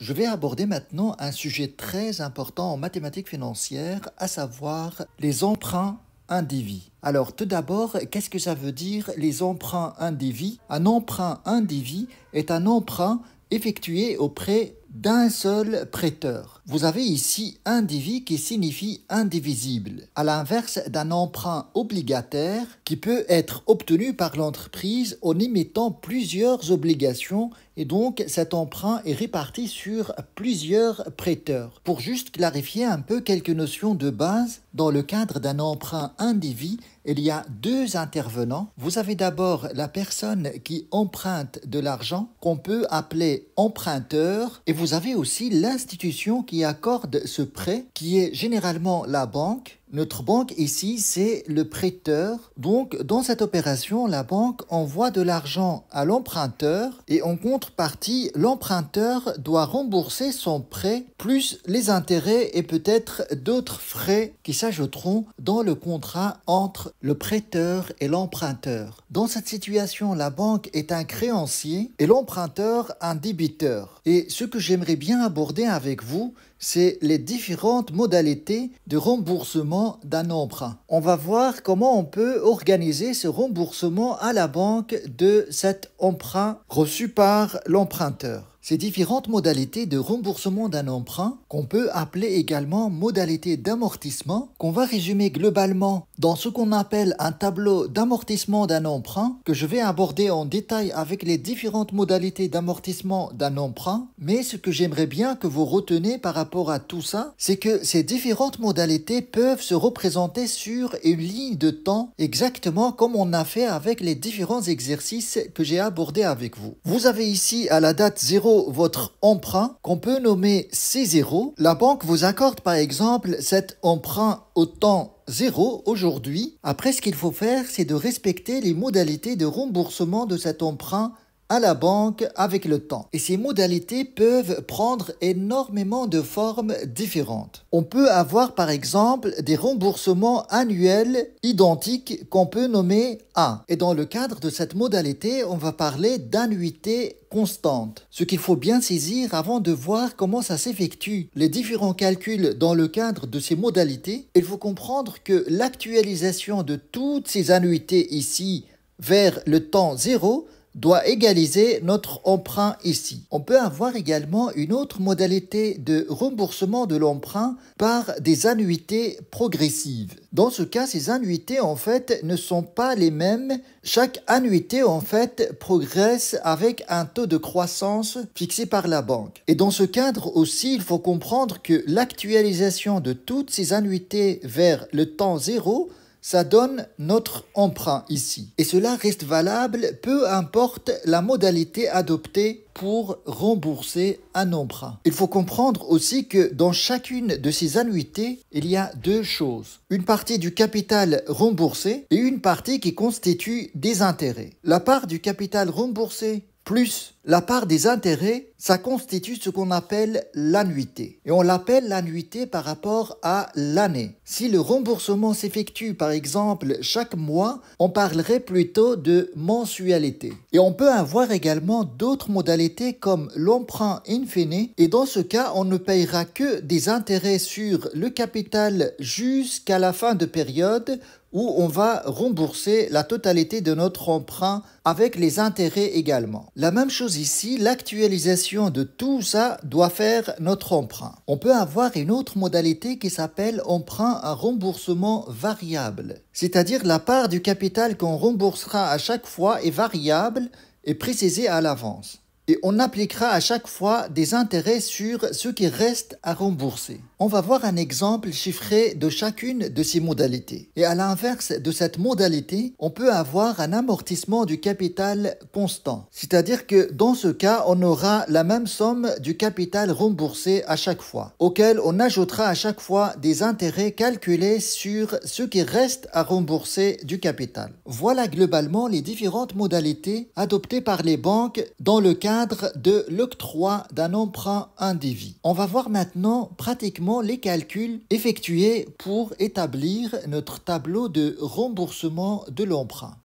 Je vais aborder maintenant un sujet très important en mathématiques financières, à savoir les emprunts indivis. Alors tout d'abord, qu'est-ce que ça veut dire les emprunts indivis Un emprunt indivis est un emprunt effectué auprès d'un seul prêteur. Vous avez ici indivis qui signifie indivisible, à l'inverse d'un emprunt obligataire qui peut être obtenu par l'entreprise en émettant plusieurs obligations et donc cet emprunt est réparti sur plusieurs prêteurs. Pour juste clarifier un peu quelques notions de base, dans le cadre d'un emprunt indivis, il y a deux intervenants. Vous avez d'abord la personne qui emprunte de l'argent qu'on peut appeler emprunteur et vous avez aussi l'institution qui accorde ce prêt, qui est généralement la banque. Notre banque ici, c'est le prêteur. Donc, dans cette opération, la banque envoie de l'argent à l'emprunteur et en contrepartie, l'emprunteur doit rembourser son prêt plus les intérêts et peut-être d'autres frais qui s'ajouteront dans le contrat entre le prêteur et l'emprunteur. Dans cette situation, la banque est un créancier et l'emprunteur un débiteur. Et ce que j'aimerais bien aborder avec vous, c'est les différentes modalités de remboursement d'un emprunt. On va voir comment on peut organiser ce remboursement à la banque de cet emprunt reçu par l'emprunteur ces différentes modalités de remboursement d'un emprunt, qu'on peut appeler également modalités d'amortissement, qu'on va résumer globalement dans ce qu'on appelle un tableau d'amortissement d'un emprunt, que je vais aborder en détail avec les différentes modalités d'amortissement d'un emprunt. Mais ce que j'aimerais bien que vous reteniez par rapport à tout ça, c'est que ces différentes modalités peuvent se représenter sur une ligne de temps, exactement comme on a fait avec les différents exercices que j'ai abordés avec vous. Vous avez ici à la date 0 votre emprunt, qu'on peut nommer C0, la banque vous accorde par exemple cet emprunt au temps 0 aujourd'hui. Après, ce qu'il faut faire, c'est de respecter les modalités de remboursement de cet emprunt à la banque avec le temps. Et ces modalités peuvent prendre énormément de formes différentes. On peut avoir par exemple des remboursements annuels identiques qu'on peut nommer A. Et dans le cadre de cette modalité, on va parler d'annuité constante. Ce qu'il faut bien saisir avant de voir comment ça s'effectue. Les différents calculs dans le cadre de ces modalités, il faut comprendre que l'actualisation de toutes ces annuités ici vers le temps zéro doit égaliser notre emprunt ici. On peut avoir également une autre modalité de remboursement de l'emprunt par des annuités progressives. Dans ce cas, ces annuités en fait ne sont pas les mêmes. Chaque annuité en fait progresse avec un taux de croissance fixé par la banque. Et dans ce cadre aussi, il faut comprendre que l'actualisation de toutes ces annuités vers le temps zéro ça donne notre emprunt ici. Et cela reste valable peu importe la modalité adoptée pour rembourser un emprunt. Il faut comprendre aussi que dans chacune de ces annuités, il y a deux choses. Une partie du capital remboursé et une partie qui constitue des intérêts. La part du capital remboursé plus la part des intérêts, ça constitue ce qu'on appelle l'annuité. Et on l'appelle l'annuité par rapport à l'année. Si le remboursement s'effectue par exemple chaque mois, on parlerait plutôt de mensualité. Et on peut avoir également d'autres modalités comme l'emprunt in Et dans ce cas, on ne payera que des intérêts sur le capital jusqu'à la fin de période où on va rembourser la totalité de notre emprunt avec les intérêts également. La même chose ici, l'actualisation de tout ça doit faire notre emprunt. On peut avoir une autre modalité qui s'appelle emprunt à remboursement variable, c'est-à-dire la part du capital qu'on remboursera à chaque fois est variable et précisée à l'avance et on appliquera à chaque fois des intérêts sur ce qui reste à rembourser. On va voir un exemple chiffré de chacune de ces modalités. Et à l'inverse de cette modalité, on peut avoir un amortissement du capital constant. C'est-à-dire que dans ce cas, on aura la même somme du capital remboursé à chaque fois, auquel on ajoutera à chaque fois des intérêts calculés sur ce qui reste à rembourser du capital. Voilà globalement les différentes modalités adoptées par les banques dans le cas de l'octroi d'un emprunt indivis. On va voir maintenant pratiquement les calculs effectués pour établir notre tableau de remboursement de l'emprunt.